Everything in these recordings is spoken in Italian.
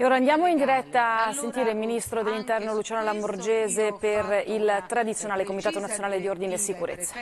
E ora andiamo in diretta a sentire il ministro dell'interno Luciano Lamborghese per il tradizionale Comitato Nazionale di Ordine e Sicurezza.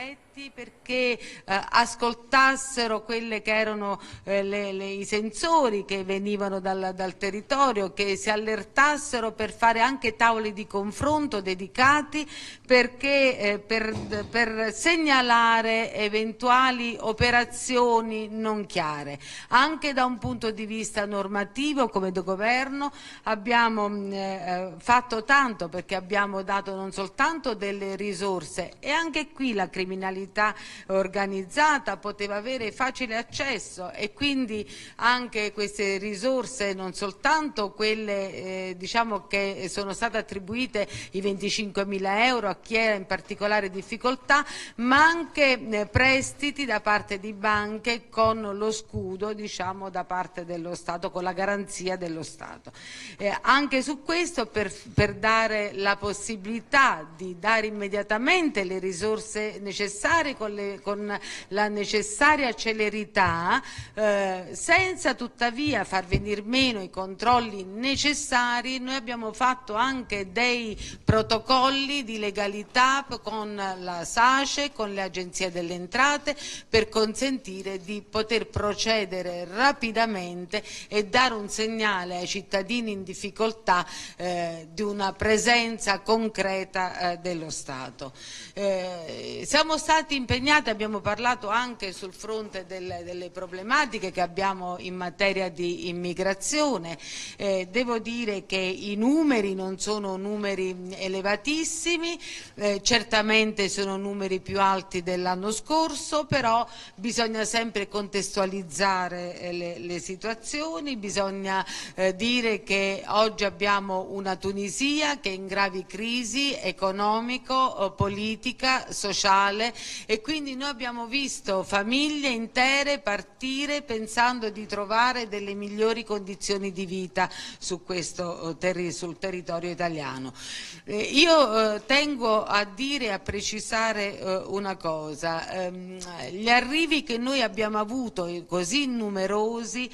Perché eh, ascoltassero quelli che erano eh, le, le, i sensori che venivano dal, dal, territorio, che si allertassero per fare anche tavoli di confronto dedicati perché, eh, per, per segnalare eventuali operazioni non chiare, anche da un punto di vista normativo come governo governo, abbiamo mm, eh, eh, fatto tanto perché abbiamo dato non soltanto delle risorse e anche qui la criminalità organizzata poteva avere facile accesso e quindi anche queste risorse, non soltanto quelle eh, diciamo che sono state attribuite i 25 mila euro a chi era in particolare difficoltà, ma anche eh, prestiti da parte di banche con lo scudo diciamo, da parte dello Stato, con la garanzia dello Stato. Stato. Eh, anche su questo per, per dare la possibilità di dare immediatamente le risorse necessarie con, le, con la necessaria celerità eh, senza tuttavia far venire meno i controlli necessari noi abbiamo fatto anche dei protocolli di legalità con la SACE, con le agenzie delle entrate per consentire di poter procedere rapidamente e dare un segnale ai cittadini cittadini in difficoltà eh, di una presenza concreta eh, dello Stato. Eh, siamo stati impegnati, abbiamo parlato anche sul fronte del, delle problematiche che abbiamo in materia di immigrazione, eh, devo dire che i numeri non sono numeri elevatissimi, eh, certamente sono numeri più alti dell'anno scorso, però bisogna sempre contestualizzare eh, le, le situazioni, bisogna eh, dire che oggi abbiamo una Tunisia che è in gravi crisi economico, eh, politica, sociale e quindi noi abbiamo visto famiglie intere partire pensando di trovare delle migliori condizioni di vita su questo, eh, sul territorio italiano. Eh, io tengo a dire e a precisare una cosa, ehm, gli arrivi che noi abbiamo avuto così numerosi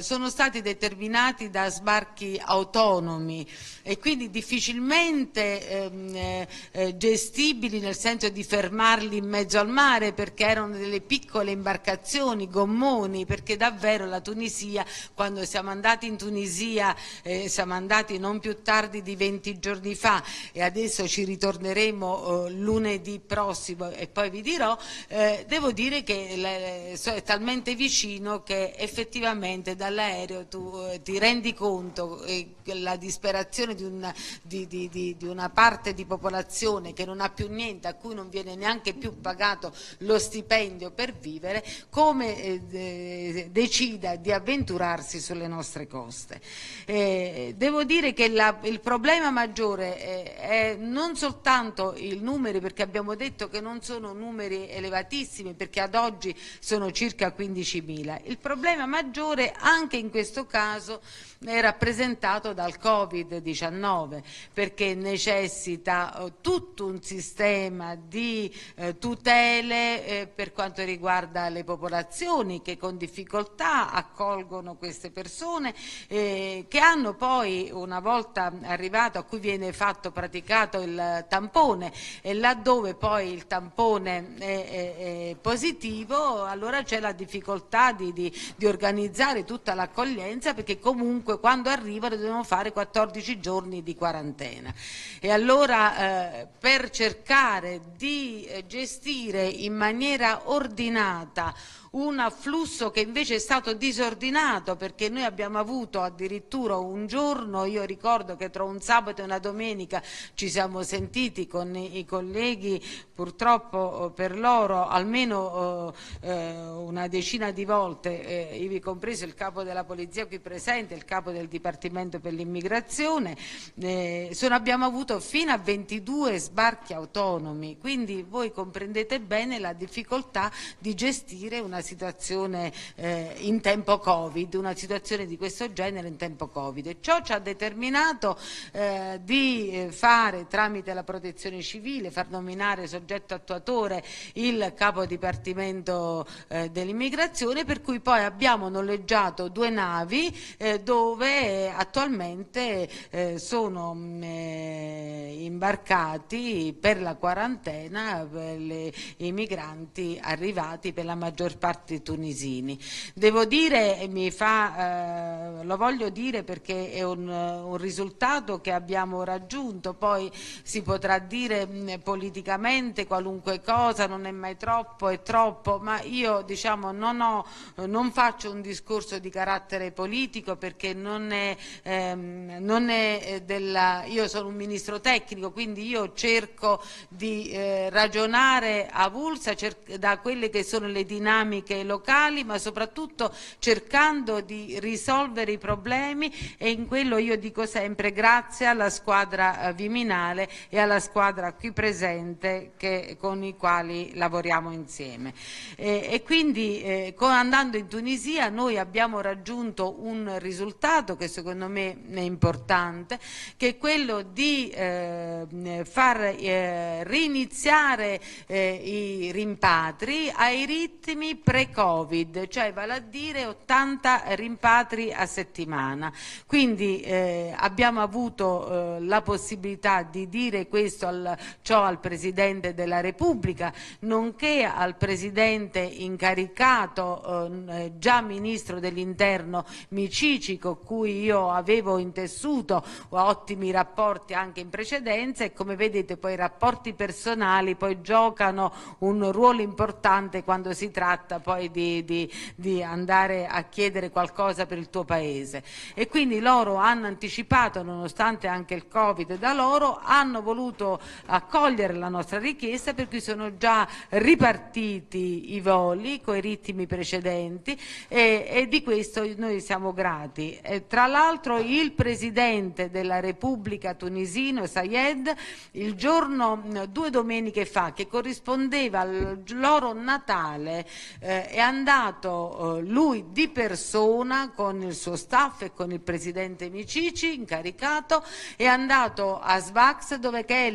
sono stati determinati da sbarchi autonomi e quindi difficilmente ehm, eh, gestibili nel senso di fermarli in mezzo al mare perché erano delle piccole imbarcazioni, gommoni, perché davvero la Tunisia, quando siamo andati in Tunisia, eh, siamo andati non più tardi di 20 giorni fa e adesso ci ritorneremo eh, lunedì prossimo e poi vi dirò, eh, devo dire che è talmente vicino che effettivamente dall'aereo tu eh, ti rendi rendi conto eh, la disperazione di una, di, di, di una, parte di popolazione che non ha più niente, a cui non viene neanche più pagato lo stipendio per vivere, come eh, decida di avventurarsi sulle nostre coste. Eh, devo dire che la, il problema maggiore è, eh, è non soltanto il numero, perché abbiamo detto che non sono numeri elevatissimi, perché ad oggi sono circa 15.000. Il problema maggiore anche in questo caso è rappresentato dal Covid-19 perché necessita eh, tutto un sistema di eh, tutele eh, per quanto riguarda le popolazioni che con difficoltà accolgono queste persone eh, che hanno poi una volta arrivato a cui viene fatto praticato il tampone e laddove poi il tampone è, è positivo allora c'è la difficoltà di, di, di organizzare tutta l'accoglienza perché comunque comunque quando arrivano devono fare 14 giorni di quarantena. E allora eh, per cercare di eh, gestire in maniera ordinata un afflusso che invece è stato disordinato perché noi abbiamo avuto addirittura un giorno, io ricordo che tra un sabato e una domenica ci siamo sentiti con i colleghi, purtroppo oh, per loro almeno oh, eh, una decina di volte, eh, ivi compreso il capo della polizia qui presente, il capo del Dipartimento per l'immigrazione, eh, abbiamo avuto fino a 22 sbarchi autonomi, quindi voi comprendete bene la difficoltà di gestire una situazione eh, in tempo Covid, una situazione di questo genere in tempo Covid. E ciò ci ha determinato eh, di eh, fare tramite la protezione civile, far nominare soggetto attuatore il capo dipartimento eh, dell'immigrazione, per cui poi abbiamo noleggiato due navi eh, dove eh, attualmente sono mm, imbarcati per la quarantena per le, i migranti arrivati per la maggior parte sguardi tunisini. Devo dire, fa, eh, lo voglio dire perché è un, un, risultato che abbiamo raggiunto, poi si potrà dire mh, mm, politicamente qualunque cosa, non è mai troppo, è troppo, ma io diciamo, non, ho, non faccio un discorso di carattere politico perché non è, ehm, non è eh, della, io sono un ministro tecnico, quindi io cerco di eh, ragionare avulsa da quelle che sono le dinamiche dinamiche locali ma soprattutto cercando di risolvere i problemi e in quello io dico sempre grazie alla squadra eh, Viminale e alla squadra qui presente che, con i quali lavoriamo insieme. E, e quindi eh, andando in Tunisia noi abbiamo raggiunto un risultato che secondo me è importante, che è quello di eh, far eh, riniziare eh, i rimpatri ai ritmi pre-Covid, cioè vale a dire 80 rimpatri a settimana. Quindi eh, abbiamo avuto eh, la possibilità di dire questo al, ciò al Presidente della Repubblica, nonché al Presidente incaricato, eh, eh già Ministro dell'Interno Micici, con cui io avevo intessuto ottimi rapporti anche in precedenza e come vedete poi i rapporti personali poi giocano un ruolo importante quando si tratta poi di, di, di andare a chiedere qualcosa per il tuo paese. E quindi loro hanno anticipato, nonostante anche il Covid da loro, hanno voluto accogliere la nostra richiesta per cui sono già ripartiti i voli con i ritmi precedenti e, e di questo noi siamo grati. E tra l'altro il Presidente della Repubblica tunisino, Sayed, il giorno due domeniche fa, che corrispondeva al loro Natale, eh, è andato eh, lui di persona con il suo staff e con il presidente Micici incaricato, è andato a Svax dove è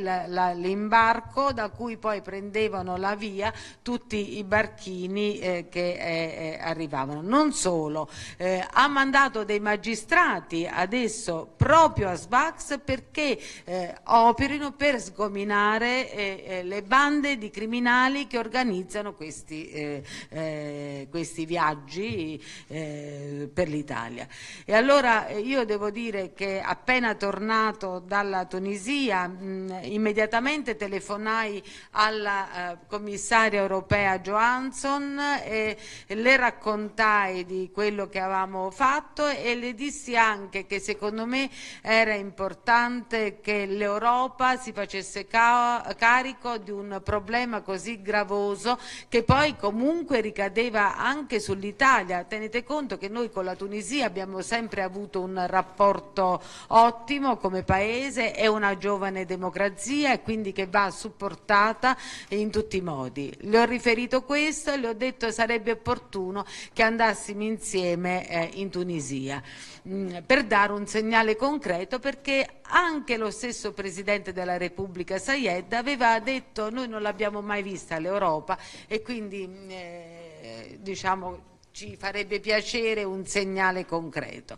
l'imbarco da cui poi prendevano la via tutti i barchini eh, che eh, eh, arrivavano. Non solo, eh, ha mandato dei magistrati adesso proprio a Svax perché operino per sgominare le bande di criminali che organizzano questi eh, eh, questi viaggi eh, per l'Italia. E allora eh, io devo dire che appena tornato dalla Tunisia mh, immediatamente telefonai alla eh, commissaria europea Johansson e, e le raccontai di quello che avevamo fatto e le dissi anche che secondo me era importante che l'Europa si facesse ca carico di un problema così gravoso che poi comunque ricadeva anche sull'Italia. Tenete conto che noi con la Tunisia abbiamo sempre avuto un rapporto ottimo come paese, è una giovane democrazia e quindi che va supportata in tutti i modi. Le ho riferito questo e le ho detto che sarebbe opportuno che andassimo insieme eh, in Tunisia mm, per dare un segnale concreto perché anche lo stesso Presidente della Repubblica Sayed aveva detto noi non l'abbiamo mai vista l'Europa e quindi mm, eh, diciamo ci farebbe piacere un segnale concreto.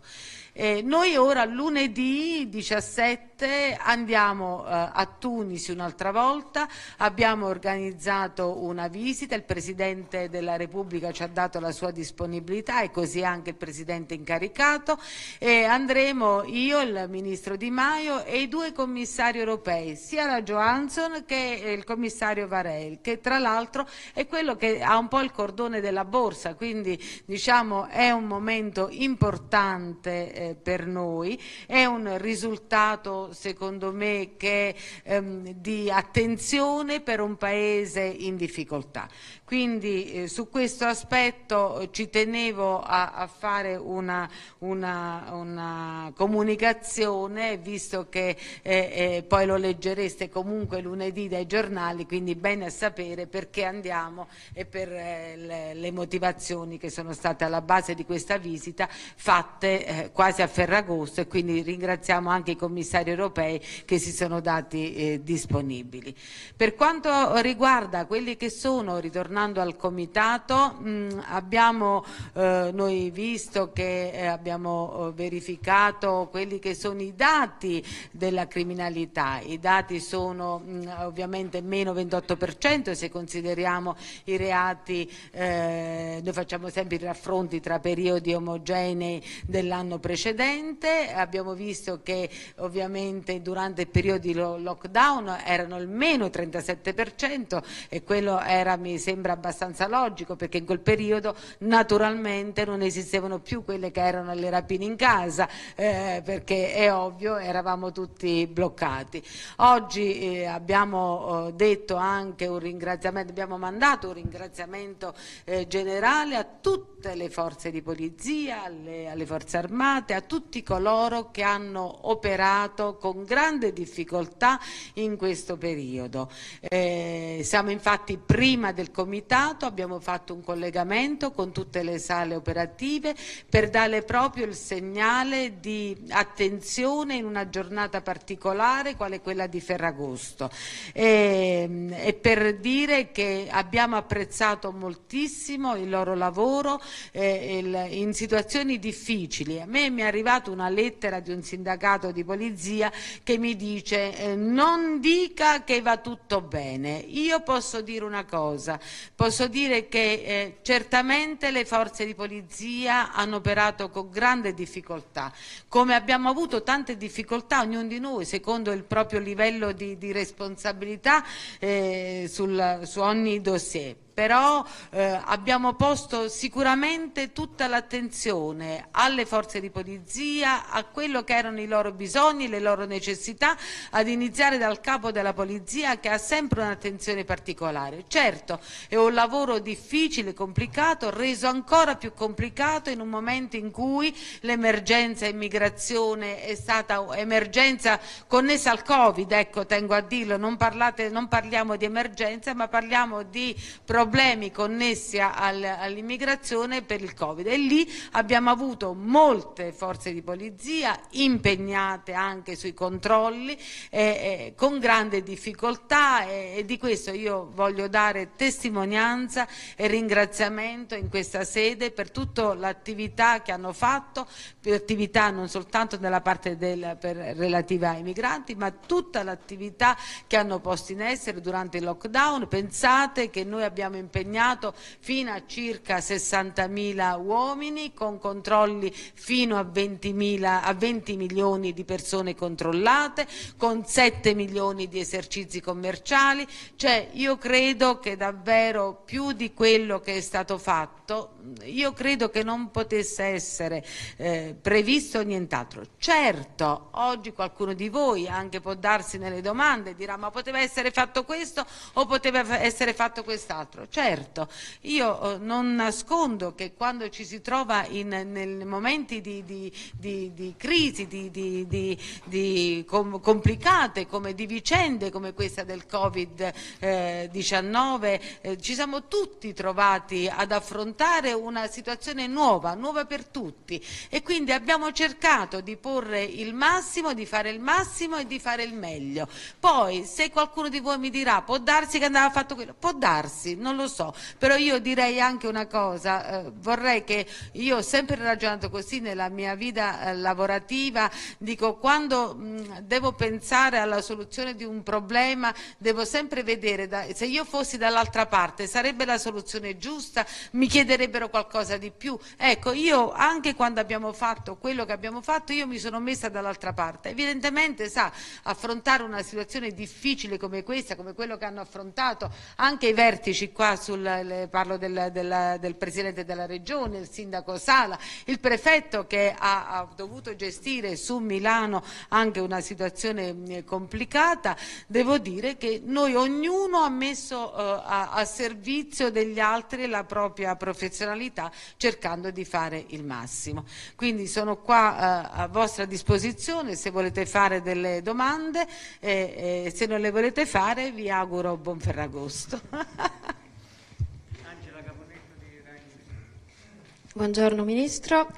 Eh, noi ora lunedì 17 andiamo eh, a Tunisi un'altra volta, abbiamo organizzato una visita, il Presidente della Repubblica ci ha dato la sua disponibilità e così anche il Presidente incaricato e andremo io, il Ministro Di Maio e i due commissari europei, sia la Johansson che il commissario Varel, che tra l'altro è quello che ha un po' il cordone della borsa, quindi diciamo, è un momento importante eh, per noi, è un risultato secondo me che, ehm, di attenzione per un Paese in difficoltà. Quindi eh, su questo aspetto eh, ci tenevo a, a fare una, una, una, comunicazione, visto che eh, eh poi lo leggereste comunque lunedì dai giornali, quindi bene a sapere perché andiamo e per eh, le, le motivazioni che sono sono state alla base di questa visita fatte eh, quasi a Ferragosto e quindi ringraziamo anche i commissari europei che si sono dati eh, disponibili. Per quanto riguarda quelli che sono, ritornando al comitato, mh, mm, abbiamo eh, noi visto che eh, abbiamo eh, verificato quelli che sono i dati della criminalità, i dati sono mh, mm, ovviamente meno 28% se consideriamo i reati, eh, noi facciamo sempre esempio i raffronti tra periodi omogenei dell'anno precedente, abbiamo visto che ovviamente durante il periodo di lockdown erano il meno 37% e quello era, mi sembra abbastanza logico perché in quel periodo naturalmente non esistevano più quelle che erano le rapine in casa eh, perché è ovvio eravamo tutti bloccati. Oggi eh, abbiamo eh, detto anche un ringraziamento, abbiamo mandato un ringraziamento eh, generale a tutti tutte le forze di polizia, alle, alle, forze armate, a tutti coloro che hanno operato con grande difficoltà in questo periodo. Eh, siamo infatti prima del comitato, abbiamo fatto un collegamento con tutte le sale operative per dare proprio il segnale di attenzione in una giornata particolare quale quella di Ferragosto eh, e per dire che abbiamo apprezzato moltissimo il loro lavoro lavoro eh, il, in situazioni difficili. A me mi è arrivata una lettera di un sindacato di polizia che mi dice eh, non dica che va tutto bene. Io posso dire una cosa, posso dire che eh, certamente le forze di polizia hanno operato con grande difficoltà, come abbiamo avuto tante difficoltà ognuno di noi secondo il proprio livello di, di responsabilità eh, sul, su ogni dossier però eh, abbiamo posto sicuramente tutta l'attenzione alle forze di polizia, a quello che erano i loro bisogni, le loro necessità, ad iniziare dal capo della polizia che ha sempre un'attenzione particolare. Certo, è un lavoro difficile, complicato, reso ancora più complicato in un momento in cui l'emergenza immigrazione è stata emergenza connessa al Covid, ecco, tengo a dirlo, non, parlate, non parliamo di emergenza ma parliamo di problemi problemi connessi all'immigrazione per il Covid e lì abbiamo avuto molte forze di polizia impegnate anche sui controlli eh, eh, con grande difficoltà eh, e di questo io voglio dare testimonianza e ringraziamento in questa sede per tutta l'attività che hanno fatto, attività non soltanto nella parte del, per, relativa ai migranti ma tutta l'attività che hanno posto in essere durante il lockdown. Pensate che noi abbiamo abbiamo impegnato fino a circa 60.000 uomini con controlli fino a 20, a 20 milioni di persone controllate, con 7 milioni di esercizi commerciali. Cioè, io credo che davvero più di quello che è stato fatto io credo che non potesse essere eh, previsto nient'altro. Certo, oggi qualcuno di voi anche può darsi nelle domande, dirà ma poteva essere fatto questo o poteva essere fatto quest'altro. Certo, io eh, non nascondo che quando ci si trova in momenti di, di, di, di, crisi, di, com, complicate come di vicende come questa del Covid-19, eh, eh, ci siamo tutti trovati ad affrontare creare una situazione nuova, nuova per tutti e quindi abbiamo cercato di porre il massimo, di fare il massimo e di fare il meglio. Poi se qualcuno di voi mi dirà può darsi che andava fatto quello, può darsi, non lo so, però io direi anche una cosa, eh, vorrei che io ho sempre ragionato così nella mia vita eh, lavorativa, dico quando mh, devo pensare alla soluzione di un problema devo sempre vedere da, se io fossi dall'altra parte sarebbe la soluzione giusta, mi chiederebbero vorrebbero qualcosa di più. Ecco, io anche quando abbiamo fatto quello che abbiamo fatto, io mi sono messa dall'altra parte. Evidentemente, sa, affrontare una situazione difficile come questa, come quello che hanno affrontato anche i vertici qua, sul, parlo del, del, del, Presidente della Regione, il Sindaco Sala, il Prefetto che ha, ha dovuto gestire su Milano anche una situazione eh, complicata, devo dire che noi ognuno ha messo eh, a, a servizio degli altri la propria professionalità professionalità cercando di fare il massimo. Quindi sono qua eh, a vostra disposizione se volete fare delle domande e, eh, e eh, se non le volete fare vi auguro buon Ferragosto. Buongiorno Ministro.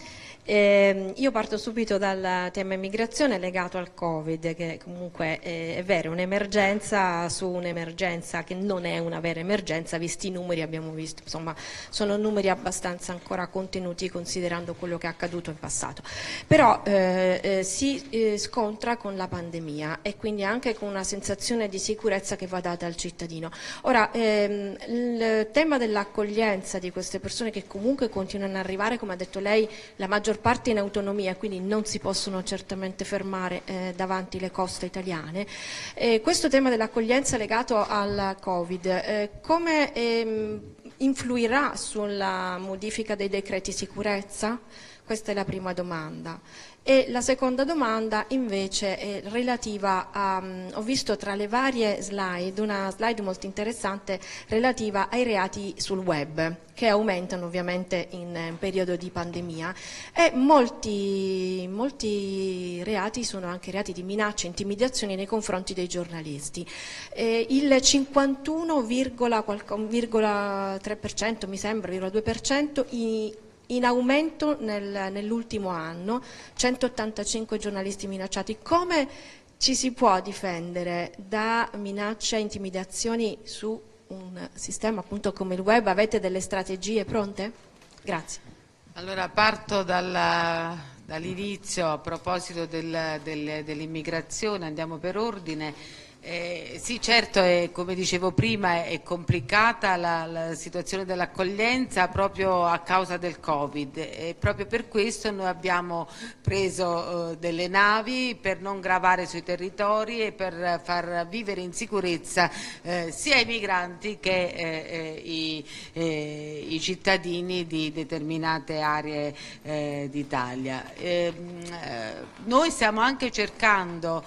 Eh, io parto subito dal tema immigrazione legato al Covid, che comunque eh, è vero, un'emergenza su un'emergenza che non è una vera emergenza, visti i numeri abbiamo visto, insomma sono numeri abbastanza ancora contenuti considerando quello che è accaduto in passato. Però eh, eh si eh, scontra con la pandemia e quindi anche con una sensazione di sicurezza che va data al cittadino. Ora, ehm, il tema dell'accoglienza di queste persone che comunque continuano ad arrivare, come ha detto lei, la maggior maggior parte in autonomia, quindi non si possono certamente fermare eh, davanti le coste italiane. Eh, questo tema dell'accoglienza legato al Covid, eh, come ehm, influirà sulla modifica dei decreti sicurezza? Questa è la prima domanda. E la seconda domanda invece è relativa a, mm, ho visto tra le varie slide una slide molto interessante relativa ai reati sul web che aumentano ovviamente in, eh, periodo di pandemia e molti, molti, reati sono anche reati di minacce, e intimidazioni nei confronti dei giornalisti. E il 51,3% mi sembra, 2% in aumento nel, nell'ultimo anno, 185 giornalisti minacciati. Come ci si può difendere da minacce e intimidazioni su un sistema appunto come il web? Avete delle strategie pronte? Grazie. Allora parto dalla, dall'inizio a proposito del, del, dell'immigrazione, andiamo per ordine. Eh, sì, certo, è, come dicevo prima è complicata la, la situazione dell'accoglienza proprio a causa del Covid e proprio per questo noi abbiamo preso eh, delle navi per non gravare sui territori e per far vivere in sicurezza eh, sia i migranti che eh, eh, i, eh, i, cittadini di determinate aree d'Italia. Ehm, noi stiamo anche cercando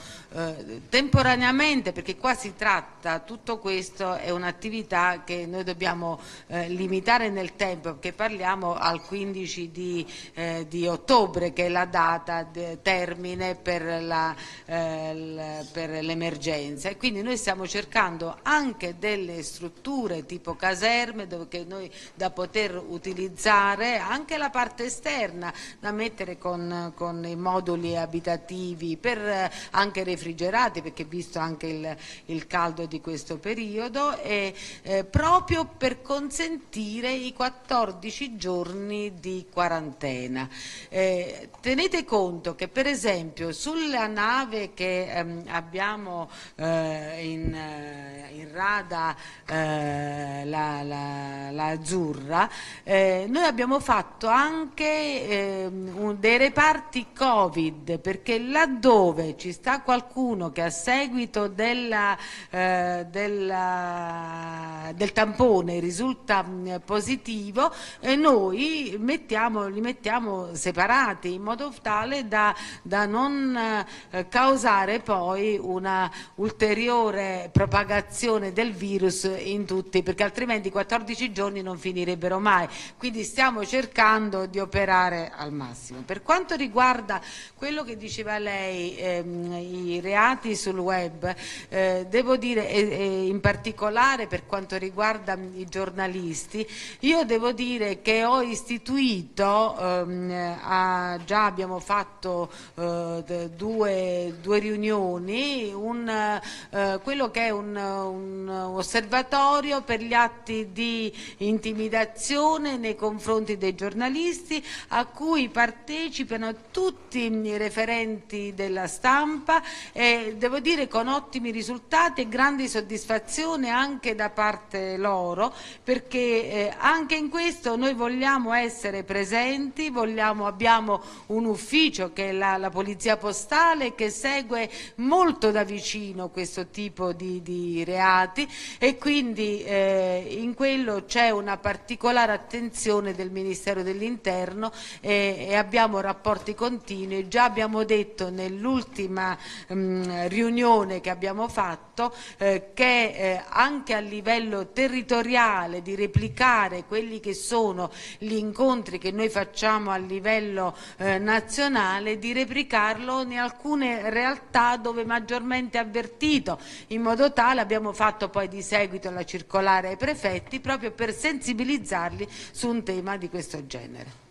temporaneamente veramente perché qua si tratta, tutto questo è un'attività che noi dobbiamo eh, limitare nel tempo perché parliamo al 15 di, eh, di ottobre che è la data de, termine per, la, eh, l'emergenza e quindi noi stiamo cercando anche delle strutture tipo caserme dove, che noi, da poter utilizzare anche la parte esterna da mettere con, con i moduli abitativi per eh, anche refrigerati perché visto anche il, il caldo di questo periodo e, eh, proprio per consentire i 14 giorni di quarantena. Eh, tenete conto che per esempio sulla nave che ehm, abbiamo eh, in, eh, in, rada eh, la, la, la, azzurra, eh, noi abbiamo fatto anche ehm, un, dei reparti Covid perché laddove ci sta qualcuno che a seguito del della, eh, della del tampone risulta positivo, e noi mettiamo, li mettiamo separati in modo tale da, da non eh, causare poi una ulteriore propagazione del virus in tutti, perché altrimenti 14 giorni non finirebbero mai. Quindi stiamo cercando di operare al massimo. Per quanto riguarda quello che diceva lei, ehm, i reati sul web, eh, devo dire in particolare per quanto riguarda riguarda i giornalisti, io devo dire che ho istituito, ehm, a, già abbiamo fatto eh, due, due, riunioni, un, eh, quello che è un, un osservatorio per gli atti di intimidazione nei confronti dei giornalisti a cui partecipano tutti i referenti della stampa e devo dire con ottimi risultati e grande soddisfazione anche da parte parte loro, perché eh, anche in questo noi vogliamo essere presenti, vogliamo, abbiamo un ufficio che è la, la, Polizia Postale che segue molto da vicino questo tipo di, di reati e quindi eh, in quello c'è una particolare attenzione del Ministero dell'Interno e, e abbiamo rapporti continui, già abbiamo detto nell'ultima mm, riunione che abbiamo fatto eh, che eh, anche a livello territoriale di replicare quelli che sono gli incontri che noi facciamo a livello eh, nazionale, di replicarlo in alcune realtà dove maggiormente avvertito, in modo tale abbiamo fatto poi di seguito la circolare ai prefetti proprio per sensibilizzarli su un tema di questo genere.